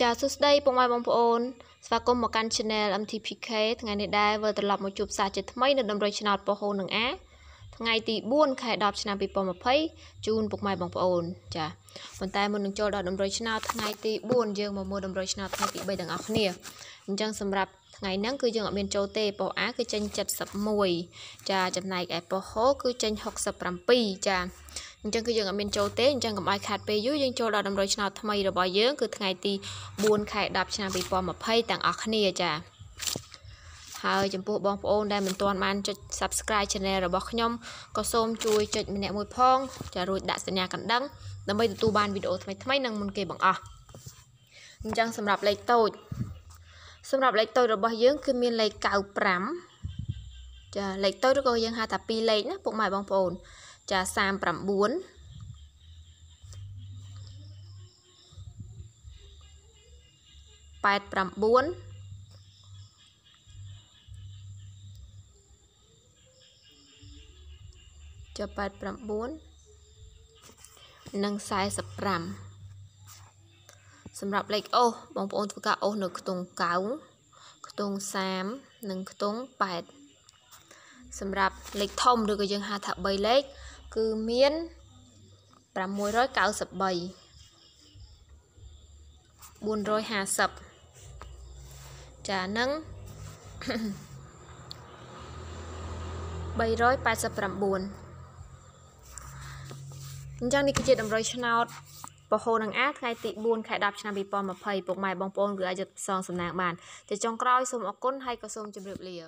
ចាសួស្តីពុកម៉ែបងប្អូន ស្វាគមន៍មកកាន់ Channel MTPK ថ្ងៃនេះដែរវិលត្រឡប់មកជួបសាស្ត្រជាថ្មីនៅដំរីឆ្នោតពហុនឹងអាថ្ងៃទី4ខែ10ឆ្នាំ2020ជូនពុកម៉ែបងប្អូនចាប៉ុន្តែមុននឹងចូលដល់ដំរីឆ្នោតថ្ងៃទី4យើងមកមើលដំរីឆ្នោតថ្ងៃទី3ទាំងអស់គ្នាអញ្ចឹងសម្រាប់ថ្ងៃហ្នឹងគឺយើងអត់មានចូលទេប៉ុអាគឺចេញ71ចាចំណែកឯប៉ុហូគឺចេញ67ចាអញ្ចឹងគឺយើងអត់មានចូលទេអញ្ចឹងកុំឲ្យខាតពេលយូរយើងចូលដល់តម្រុយឆ្នោតថ្មីរបស់យើងគឺថ្ងៃទី4ខែ10ឆ្នាំ2020ទាំងអស់គ្នាចា៎ហើយចំពោះបងប្អូន ដែលមិនទាន់បានចុច Subscribe Channel របស់ខ្ញុំក៏សូមជួយចុចម្នាក់មួយ ផងចារួចដាក់សញ្ញាកណ្ដឹងដើម្បីទទួលបានវីដេអូថ្មីៗនិងមុនគេបង្អស់អញ្ចឹងសម្រាប់លេខតូចសម្រាប់លេខតូចរបស់យើង គឺមានលេខ95ចាលេខតូចឬក៏យើងហៅថា2លេខណាពុកម៉ែបងប្អូនចា39ប៉ែត9ចុះ89និង45សម្រាប់លេខអូសបងប្អូនធ្វើការអូសនៅខ្ទង់9ខ្ទង់30និងខ្ទង់8សម្រាប់លេខធំឬក៏យើងហៅថា3លេខគឺមាន693 450ចានឹង389អញ្ចឹងនេះគឺជាតម្រុយឆ្នោតពហុនឹងអាថ្ងៃទី4ខែ10ឆ្នាំ2020ពុកម៉ែបងប្អូនគឺអាចយកផ្សងសំណាងបានជាចុងក្រោយសូមអរគុណហើយក៏សូមជម្រាបលា